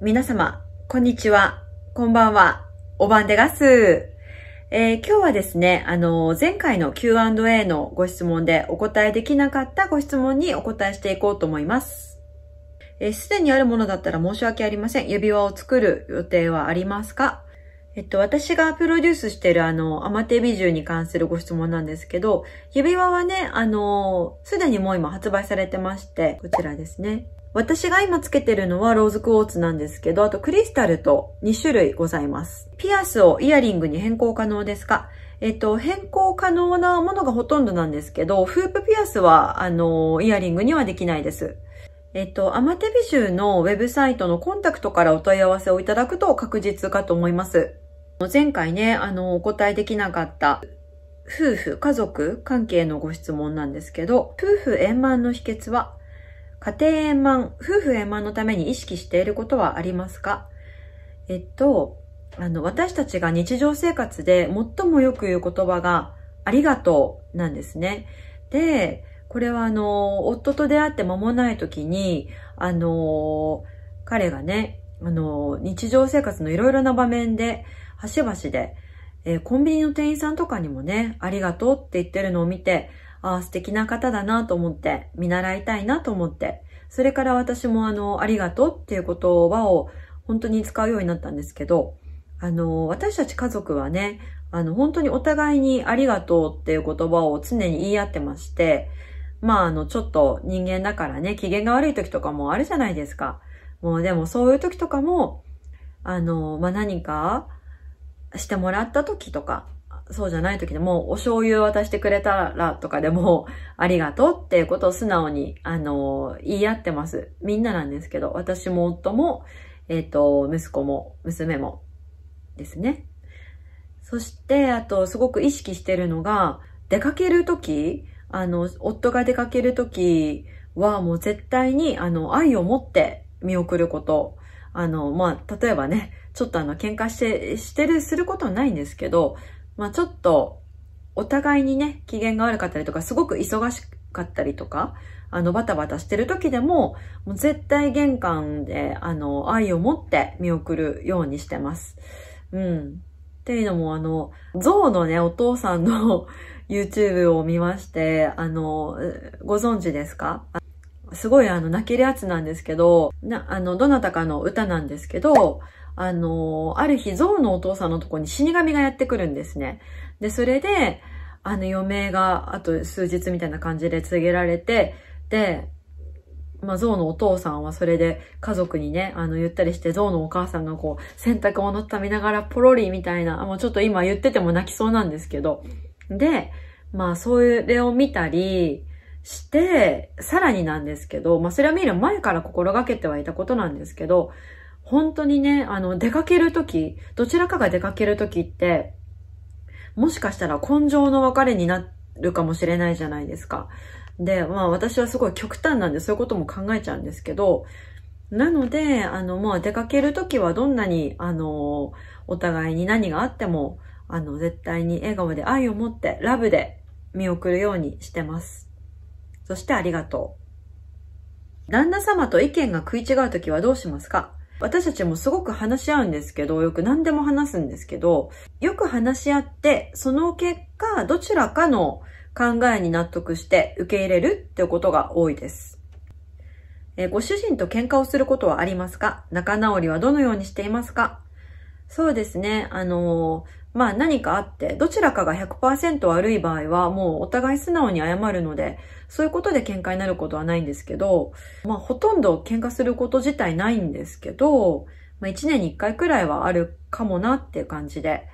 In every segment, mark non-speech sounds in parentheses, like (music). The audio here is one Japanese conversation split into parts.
皆様、こんにちは。こんばんは。おばんでがす。えー、今日はですね、あの前回の Q&A のご質問でお答えできなかったご質問にお答えしていこうと思います。えー、すでにあるものだったら申し訳ありません。指輪を作る予定はありますかえっと、私がプロデュースしてるあの、アマテビ銃に関するご質問なんですけど、指輪はね、あの、すでにもう今発売されてまして、こちらですね。私が今つけてるのはローズクォーツなんですけど、あとクリスタルと2種類ございます。ピアスをイヤリングに変更可能ですかえっと、変更可能なものがほとんどなんですけど、フープピアスは、あの、イヤリングにはできないです。えっと、アマテビ州のウェブサイトのコンタクトからお問い合わせをいただくと確実かと思います。前回ね、あの、お答えできなかった夫婦、家族関係のご質問なんですけど、夫婦円満の秘訣は家庭円満、夫婦円満のために意識していることはありますかえっと、あの、私たちが日常生活で最もよく言う言葉が、ありがとうなんですね。で、これはあの、夫と出会って間もない時に、あの、彼がね、あの、日常生活のいろいろな場面で、端々で、えー、コンビニの店員さんとかにもね、ありがとうって言ってるのを見て、ああ、素敵な方だなと思って、見習いたいなと思って、それから私もあの、ありがとうっていう言葉を本当に使うようになったんですけど、あの、私たち家族はね、あの、本当にお互いにありがとうっていう言葉を常に言い合ってまして、まあ、あの、ちょっと人間だからね、機嫌が悪い時とかもあるじゃないですか。もうでもそういう時とかも、あの、まあ、何かしてもらった時とか、そうじゃない時でも、お醤油渡してくれたらとかでも、(laughs) ありがとうっていうことを素直に、あの、言い合ってます。みんななんですけど、私も夫も、えっ、ー、と、息子も、娘もですね。そして、あと、すごく意識してるのが、出かける時、あの、夫が出かける時は、もう絶対に、あの、愛を持って見送ること。あの、まあ、例えばね、ちょっとあの、喧嘩して、してる、することはないんですけど、まあちょっと、お互いにね、機嫌が悪かったりとか、すごく忙しかったりとか、あの、バタバタしてる時でも、もう絶対玄関で、あの、愛を持って見送るようにしてます。うん。っていうのも、あの、象のね、お父さんの (laughs) YouTube を見まして、あの、ご存知ですかすごいあの、泣けるやつなんですけど、な、あの、どなたかの歌なんですけど、あの、ある日、ゾウのお父さんのとこに死神がやってくるんですね。で、それで、あの、余命があと数日みたいな感じで告げられて、で、まあ、ゾウのお父さんはそれで家族にね、あの、言ったりして、ゾウのお母さんがこう、洗濯物たみながらポロリみたいな、もうちょっと今言ってても泣きそうなんですけど。で、まあ、それを見たりして、さらになんですけど、まあ、それは見る前から心がけてはいたことなんですけど、本当にね、あの、出かけるとき、どちらかが出かけるときって、もしかしたら根性の別れになるかもしれないじゃないですか。で、まあ私はすごい極端なんでそういうことも考えちゃうんですけど、なので、あの、まあ出かけるときはどんなに、あの、お互いに何があっても、あの、絶対に笑顔で愛を持って、ラブで見送るようにしてます。そしてありがとう。旦那様と意見が食い違うときはどうしますか私たちもすごく話し合うんですけど、よく何でも話すんですけど、よく話し合って、その結果、どちらかの考えに納得して受け入れるってことが多いです。えご主人と喧嘩をすることはありますか仲直りはどのようにしていますかそうですね。あのまあ何かあって、どちらかが100%悪い場合は、もうお互い素直に謝るので、そういうことで喧嘩になることはないんですけど、まあほとんど喧嘩すること自体ないんですけど、まあ1年に1回くらいはあるかもなっていう感じで、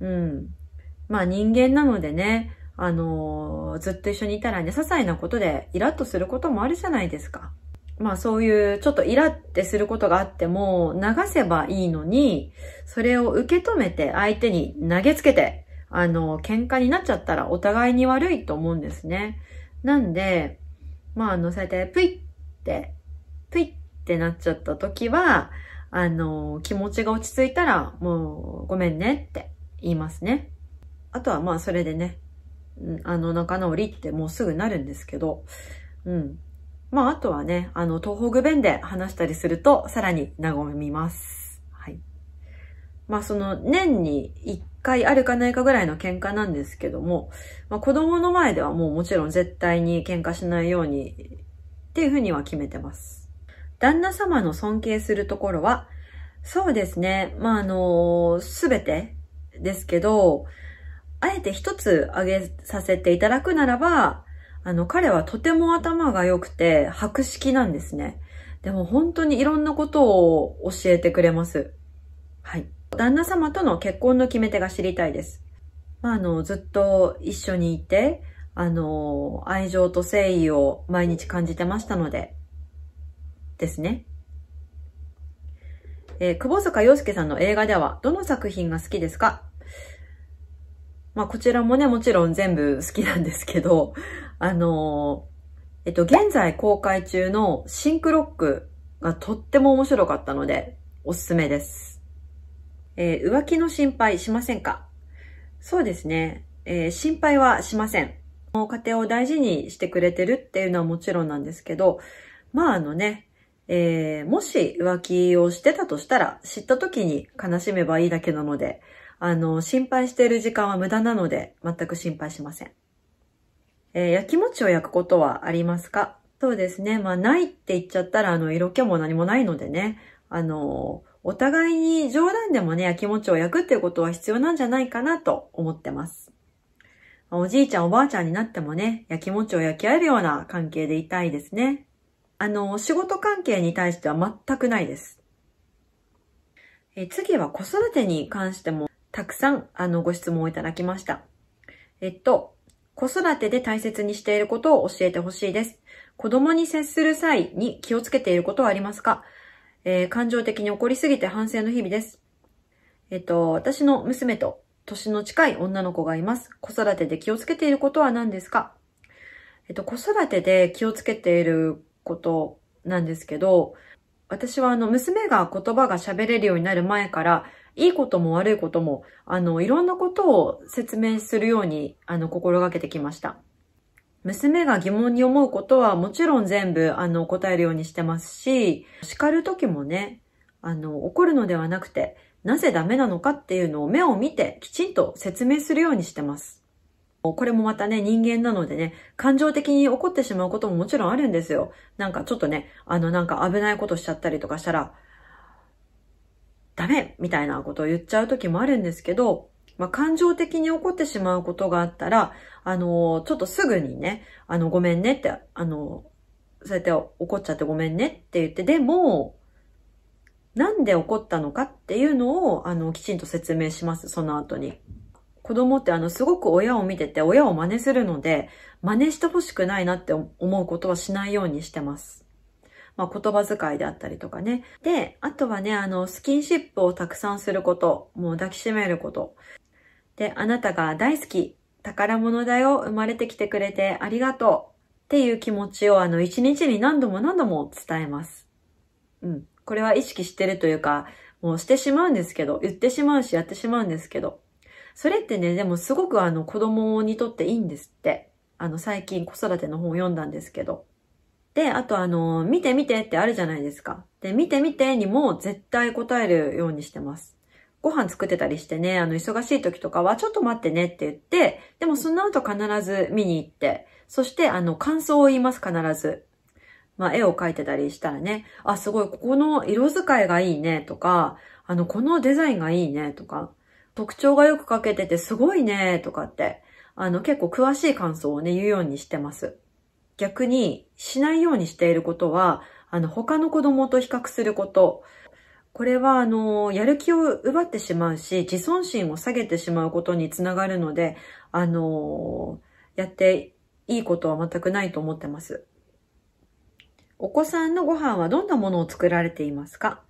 うん。まあ人間なのでね、あのー、ずっと一緒にいたらね、些細なことでイラッとすることもあるじゃないですか。まあそういうちょっとイラってすることがあっても流せばいいのに、それを受け止めて相手に投げつけて、あの、喧嘩になっちゃったらお互いに悪いと思うんですね。なんで、まああの、そうやってプイって、プイってなっちゃった時は、あの、気持ちが落ち着いたらもうごめんねって言いますね。あとはまあそれでね、あの仲直りってもうすぐなるんですけど、うん。まあ、あとはね、あの、東北弁で話したりすると、さらに和みます。はい。まあ、その、年に一回あるかないかぐらいの喧嘩なんですけども、まあ、子供の前ではもうもちろん絶対に喧嘩しないように、っていうふうには決めてます。旦那様の尊敬するところは、そうですね。まあ、あの、すべてですけど、あえて一つ挙げさせていただくならば、あの、彼はとても頭が良くて、博識なんですね。でも本当にいろんなことを教えてくれます。はい。旦那様との結婚の決め手が知りたいです。まあ、あの、ずっと一緒にいて、あの、愛情と誠意を毎日感じてましたので、ですね。えー、久保坂洋介さんの映画では、どの作品が好きですかまあ、こちらもね、もちろん全部好きなんですけど、あのー、えっと、現在公開中のシンクロックがとっても面白かったので、おすすめです。えー、浮気の心配しませんかそうですね。えー、心配はしません。家庭を大事にしてくれてるっていうのはもちろんなんですけど、まああのね、えー、もし浮気をしてたとしたら、知った時に悲しめばいいだけなので、あの、心配してる時間は無駄なので、全く心配しません。えー、焼き餅を焼くことはありますかそうですね。まあ、ないって言っちゃったら、あの、色気も何もないのでね、あの、お互いに冗談でもね、焼き餅を焼くっていうことは必要なんじゃないかなと思ってます。おじいちゃんおばあちゃんになってもね、焼き餅を焼き合えるような関係でいたいですね。あの、仕事関係に対しては全くないです。え次は子育てに関してもたくさんあのご質問をいただきました。えっと、子育てで大切にしていることを教えてほしいです。子供に接する際に気をつけていることはありますか、えー、感情的に怒りすぎて反省の日々です。えっと、私の娘と年の近い女の子がいます。子育てで気をつけていることは何ですかえっと、子育てで気をつけていることなんですけど、私はあの、娘が言葉が喋れるようになる前から、いいことも悪いことも、あの、いろんなことを説明するように、あの、心がけてきました。娘が疑問に思うことはもちろん全部、あの、答えるようにしてますし、叱る時もね、あの、怒るのではなくて、なぜダメなのかっていうのを目を見てきちんと説明するようにしてます。これもまたね、人間なのでね、感情的に怒ってしまうことももちろんあるんですよ。なんかちょっとね、あのなんか危ないことしちゃったりとかしたら、ダメみたいなことを言っちゃう時もあるんですけど、まあ、感情的に起こってしまうことがあったら、あの、ちょっとすぐにね、あの、ごめんねって、あの、そうやって怒っちゃってごめんねって言って、でも、なんで怒ったのかっていうのを、あの、きちんと説明します、その後に。子供ってあの、すごく親を見てて、親を真似するので、真似してほしくないなって思うことはしないようにしてます。まあ、言葉遣いであったりとかね。で、あとはね、あの、スキンシップをたくさんすること、もう抱きしめること。で、あなたが大好き、宝物だよ、生まれてきてくれてありがとうっていう気持ちを、あの、一日に何度も何度も伝えます。うん。これは意識してるというか、もうしてしまうんですけど、言ってしまうし、やってしまうんですけど。それってね、でもすごくあの、子供にとっていいんですって。あの、最近子育ての本を読んだんですけど。で、あとあの、見て見てってあるじゃないですか。で、見て見てにも絶対答えるようにしてます。ご飯作ってたりしてね、あの、忙しい時とかは、ちょっと待ってねって言って、でもその後必ず見に行って、そしてあの、感想を言います、必ず。まあ、絵を描いてたりしたらね、あ、すごい、ここの色使いがいいね、とか、あの、このデザインがいいね、とか、特徴がよく描けててすごいね、とかって、あの、結構詳しい感想をね、言うようにしてます。逆にしないようにしていることは、あの、他の子供と比較すること。これは、あの、やる気を奪ってしまうし、自尊心を下げてしまうことにつながるので、あの、やっていいことは全くないと思ってます。お子さんのご飯はどんなものを作られていますか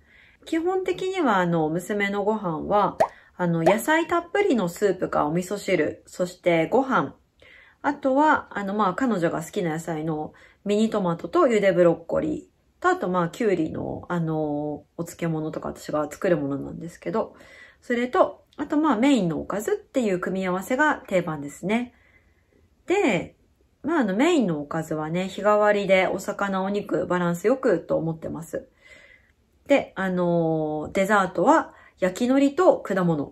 基本的には、あの、娘のご飯は、あの、野菜たっぷりのスープかお味噌汁、そしてご飯、あとは、あの、まあ、彼女が好きな野菜のミニトマトと茹でブロッコリーと、あと、まあ、きゅうの、あの、お漬物とか私が作るものなんですけど、それと、あと、まあ、メインのおかずっていう組み合わせが定番ですね。で、まあ、あの、メインのおかずはね、日替わりでお魚、お肉、バランスよくと思ってます。で、あの、デザートは焼き海苔と果物。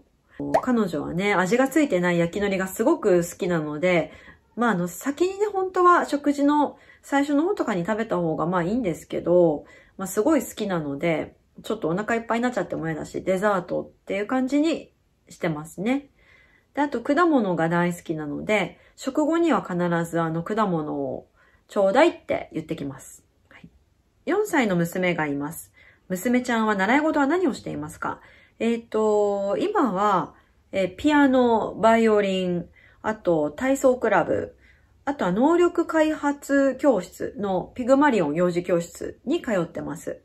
彼女はね、味がついてない焼き海苔がすごく好きなので、まあ、あの、先にね、本当は食事の最初の方とかに食べた方がまあいいんですけど、まあ、すごい好きなので、ちょっとお腹いっぱいになっちゃっても嫌だし、デザートっていう感じにしてますね。で、あと果物が大好きなので、食後には必ずあの果物をちょうだいって言ってきます。はい、4歳の娘がいます。娘ちゃんは習い事は何をしていますかえっ、ー、と、今は、えー、ピアノ、バイオリン、あと体操クラブ、あとは能力開発教室のピグマリオン幼児教室に通ってます。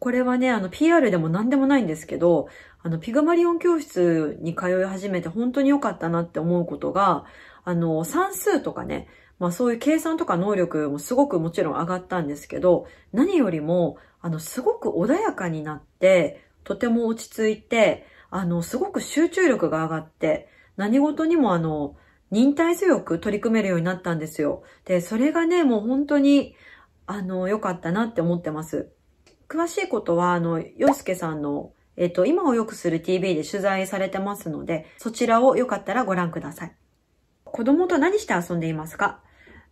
これはね、あの PR でも何でもないんですけど、あのピグマリオン教室に通い始めて本当に良かったなって思うことが、あの算数とかね、まあそういう計算とか能力もすごくもちろん上がったんですけど、何よりも、あのすごく穏やかになって、とても落ち着いて、あのすごく集中力が上がって、何事にもあの、忍耐強く取り組めるようになったんですよ。で、それがね、もう本当に、あの、良かったなって思ってます。詳しいことは、あの、洋介さんの、えっ、と、今を良くする TV で取材されてますので、そちらをよかったらご覧ください。子供と何して遊んでいますか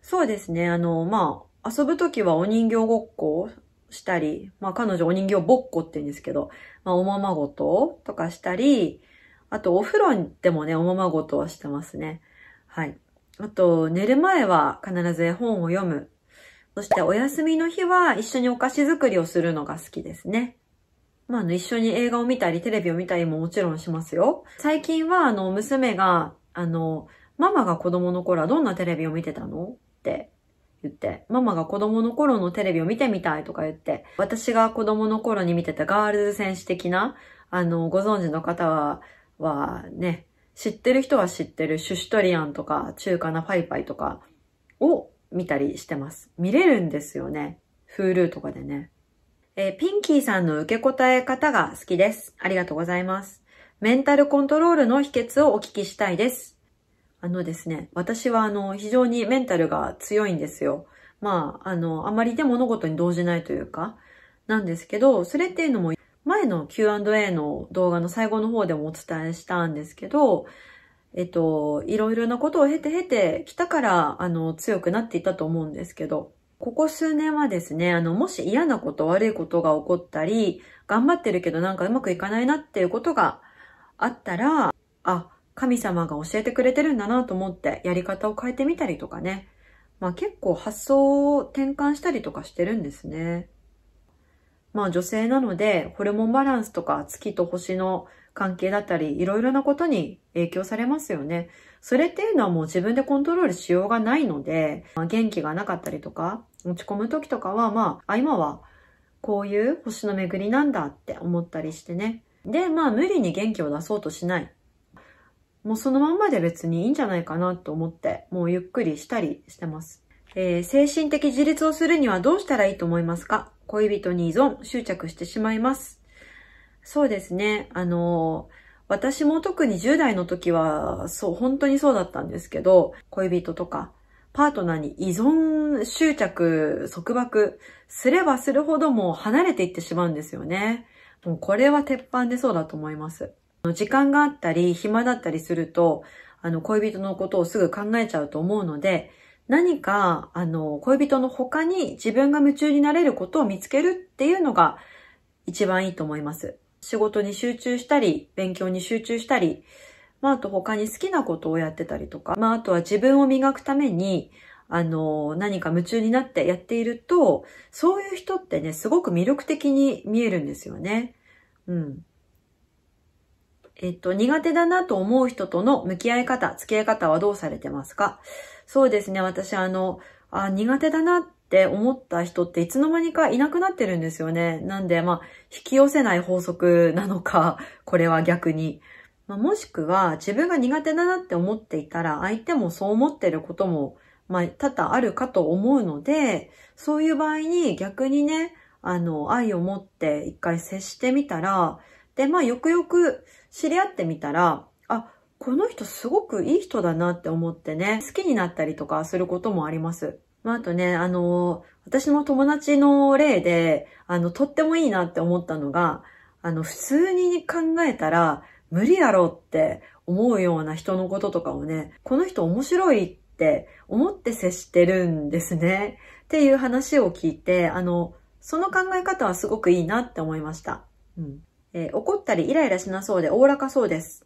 そうですね、あの、まあ、遊ぶときはお人形ごっこをしたり、まあ、彼女お人形ぼっこって言うんですけど、まあ、おままごととかしたり、あとお風呂でもね、おままごとはしてますね。はい。あと、寝る前は必ず絵本を読む。そしてお休みの日は一緒にお菓子作りをするのが好きですね。まあ、あの、一緒に映画を見たり、テレビを見たりももちろんしますよ。最近は、あの、娘が、あの、ママが子供の頃はどんなテレビを見てたのって言って、ママが子供の頃のテレビを見てみたいとか言って、私が子供の頃に見てたガールズ戦士的な、あの、ご存知の方は、はね、知ってる人は知ってるシュシュトリアンとか中華なパイパイとかを見たりしてます。見れるんですよね。フールーとかでね。えー、ピンキーさんの受け答え方が好きです。ありがとうございます。メンタルコントロールの秘訣をお聞きしたいです。あのですね、私はあの、非常にメンタルが強いんですよ。まあ、あの、あまりで物事に動じないというか、なんですけど、それっていうのも前の Q&A の動画の最後の方でもお伝えしたんですけど、えっと、いろいろなことを経て経てきたから、あの、強くなっていたと思うんですけど、ここ数年はですね、あの、もし嫌なこと、悪いことが起こったり、頑張ってるけどなんかうまくいかないなっていうことがあったら、あ、神様が教えてくれてるんだなと思って、やり方を変えてみたりとかね。まあ結構発想を転換したりとかしてるんですね。まあ女性なので、ホルモンバランスとか月と星の関係だったり、いろいろなことに影響されますよね。それっていうのはもう自分でコントロールしようがないので、まあ、元気がなかったりとか、落ち込む時とかは、まあ、あ、今はこういう星の巡りなんだって思ったりしてね。で、まあ無理に元気を出そうとしない。もうそのまんまで別にいいんじゃないかなと思って、もうゆっくりしたりしてます。えー、精神的自立をするにはどうしたらいいと思いますか恋人に依存、執着してしまいます。そうですね。あの、私も特に10代の時は、そう、本当にそうだったんですけど、恋人とか、パートナーに依存、執着、束縛すればするほどもう離れていってしまうんですよね。もうこれは鉄板でそうだと思います。時間があったり、暇だったりすると、あの、恋人のことをすぐ考えちゃうと思うので、何か、あの、恋人の他に自分が夢中になれることを見つけるっていうのが一番いいと思います。仕事に集中したり、勉強に集中したり、まあ、あと他に好きなことをやってたりとか、まあ、あとは自分を磨くために、あの、何か夢中になってやっていると、そういう人ってね、すごく魅力的に見えるんですよね。うん。えっと、苦手だなと思う人との向き合い方、付き合い方はどうされてますかそうですね、私あの、あ、苦手だなって思った人っていつの間にかいなくなってるんですよね。なんで、まあ、引き寄せない法則なのか、(laughs) これは逆に。まあ、もしくは、自分が苦手だなって思っていたら、相手もそう思ってることも、まあ、多々あるかと思うので、そういう場合に逆にね、あの、愛を持って一回接してみたら、で、まあ、よくよく知り合ってみたら、この人すごくいい人だなって思ってね、好きになったりとかすることもあります。まあ、あとね、あの、私の友達の例で、あの、とってもいいなって思ったのが、あの、普通に考えたら、無理やろって思うような人のこととかをね、この人面白いって思って接してるんですね。っていう話を聞いて、あの、その考え方はすごくいいなって思いました。うん。えー、怒ったりイライラしなそうでおおらかそうです。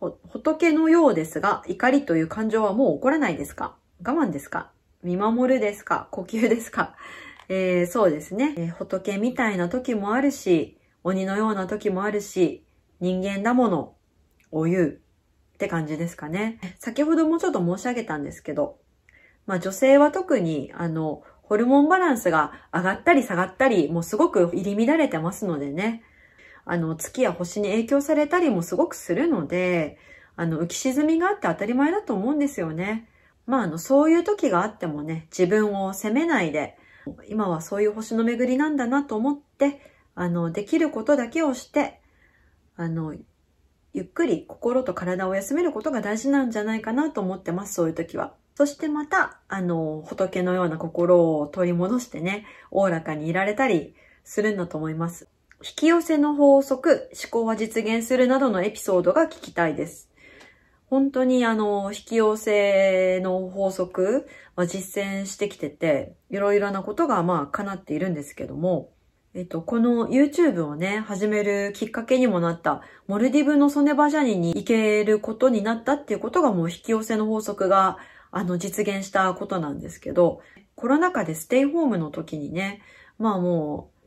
仏のようですが、怒りという感情はもう起こらないですか我慢ですか見守るですか呼吸ですかえー、そうですね、えー、仏みたいな時もあるし、鬼のような時もあるし、人間だもの、お湯って感じですかね。先ほどもちょっと申し上げたんですけど、まあ女性は特に、あの、ホルモンバランスが上がったり下がったり、もうすごく入り乱れてますのでね、あの、月や星に影響されたりもすごくするので、あの、浮き沈みがあって当たり前だと思うんですよね。まあ、あの、そういう時があってもね、自分を責めないで、今はそういう星の巡りなんだなと思って、あの、できることだけをして、あの、ゆっくり心と体を休めることが大事なんじゃないかなと思ってます、そういう時は。そしてまた、あの、仏のような心を取り戻してね、おおらかにいられたりするんだと思います。引き寄せの法則、思考は実現するなどのエピソードが聞きたいです。本当にあの、引き寄せの法則は実践してきてて、いろいろなことがまあ叶っているんですけども、えっと、この YouTube をね、始めるきっかけにもなった、モルディブのソネバジャニに行けることになったっていうことがもう引き寄せの法則が、あの、実現したことなんですけど、コロナ禍でステイホームの時にね、まあもう、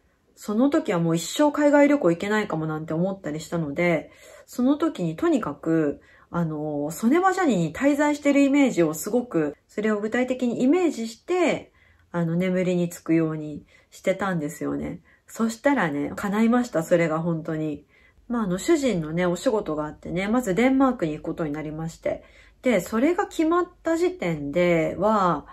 その時はもう一生海外旅行行けないかもなんて思ったりしたので、その時にとにかく、あの、ソネバジャニに滞在してるイメージをすごく、それを具体的にイメージして、あの、眠りにつくようにしてたんですよね。そしたらね、叶いました、それが本当に。まあ、あの、主人のね、お仕事があってね、まずデンマークに行くことになりまして。で、それが決まった時点では、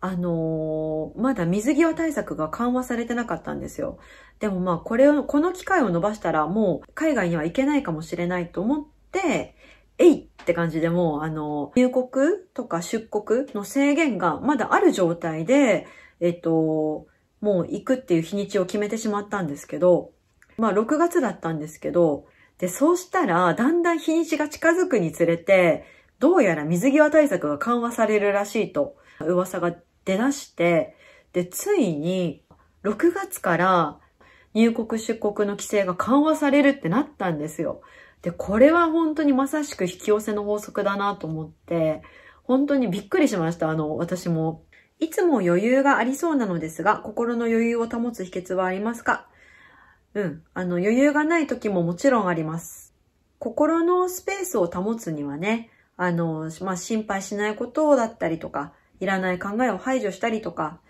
あのー、まだ水際対策が緩和されてなかったんですよ。でもまあ、これを、この機会を伸ばしたらもう海外には行けないかもしれないと思って、えいって感じでもう、あの、入国とか出国の制限がまだある状態で、えっと、もう行くっていう日にちを決めてしまったんですけど、まあ6月だったんですけど、で、そうしたら、だんだん日にちが近づくにつれて、どうやら水際対策が緩和されるらしいと。噂が出だして、で、ついに6月から入国出国の規制が緩和されるってなったんですよ。で、これは本当にまさしく引き寄せの法則だなと思って、本当にびっくりしました。あの、私も。いつも余裕がありそうなのですが、心の余裕を保つ秘訣はありますかうん。あの、余裕がない時ももちろんあります。心のスペースを保つにはね、あの、まあ、心配しないことだったりとか、いらない考えを排除したりとか、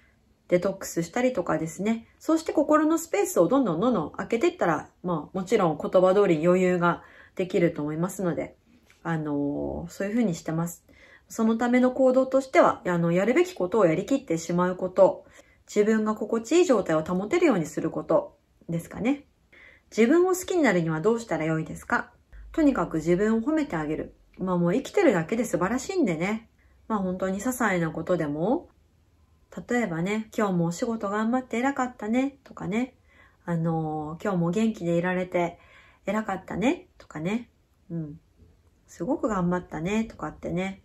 デトックスしたりとかですね。そうして心のスペースをどんどんどんどん開けていったら、まあもちろん言葉通り余裕ができると思いますので、あのー、そういうふうにしてます。そのための行動としては、あの、やるべきことをやりきってしまうこと、自分が心地いい状態を保てるようにすることですかね。自分を好きになるにはどうしたらよいですかとにかく自分を褒めてあげる。まあもう生きてるだけで素晴らしいんでね。まあ本当に些細なことでも、例えばね、今日もお仕事頑張って偉かったねとかね、あのー、今日も元気でいられて偉かったねとかね、うん、すごく頑張ったねとかってね、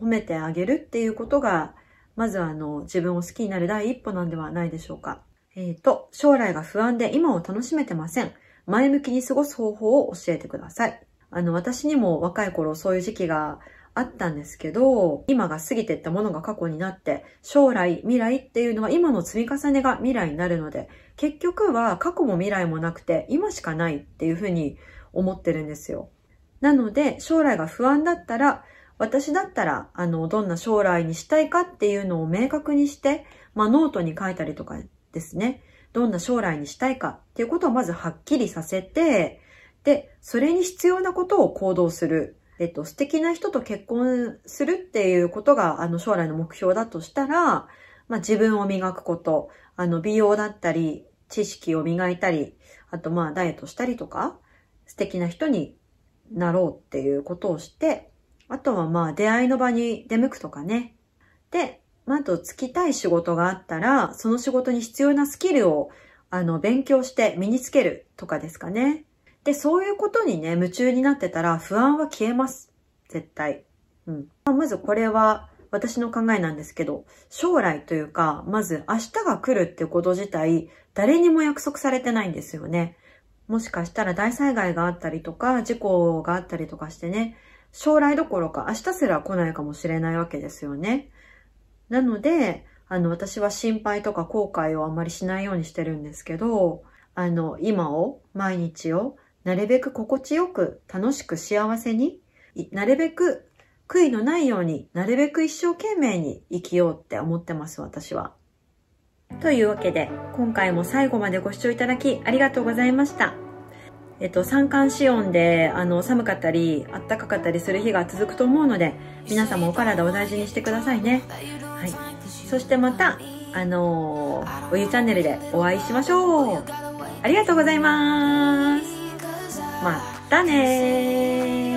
褒めてあげるっていうことが、まずあの、自分を好きになる第一歩なんではないでしょうか。えっ、ー、と、将来が不安で今を楽しめてません。前向きに過ごす方法を教えてください。あの、私にも若い頃そういう時期があったんですけど、今が過ぎてったものが過去になって、将来、未来っていうのは今の積み重ねが未来になるので、結局は過去も未来もなくて、今しかないっていうふうに思ってるんですよ。なので、将来が不安だったら、私だったら、あの、どんな将来にしたいかっていうのを明確にして、まあ、ノートに書いたりとかですね、どんな将来にしたいかっていうことをまずはっきりさせて、で、それに必要なことを行動するえっと、素敵な人と結婚するっていうことが、あの、将来の目標だとしたら、まあ、自分を磨くこと、あの、美容だったり、知識を磨いたり、あと、まあ、ダイエットしたりとか、素敵な人になろうっていうことをして、あとはまあ、出会いの場に出向くとかね。で、まあ、あと、つきたい仕事があったら、その仕事に必要なスキルを、あの、勉強して身につけるとかですかね。で、そういうことにね、夢中になってたら不安は消えます。絶対。うん。まあ、まずこれは私の考えなんですけど、将来というか、まず明日が来るってこと自体、誰にも約束されてないんですよね。もしかしたら大災害があったりとか、事故があったりとかしてね、将来どころか明日すら来ないかもしれないわけですよね。なので、あの、私は心配とか後悔をあまりしないようにしてるんですけど、あの、今を、毎日をなるべく心地よく、楽しく幸せに、なるべく悔いのないように、なるべく一生懸命に生きようって思ってます、私は。というわけで、今回も最後までご視聴いただきありがとうございました。えっと、三寒四温で、あの、寒かったり、暖かかったりする日が続くと思うので、皆様お体を大事にしてくださいね。はい。そしてまた、あのー、おゆチャンネルでお会いしましょう。ありがとうございます。またね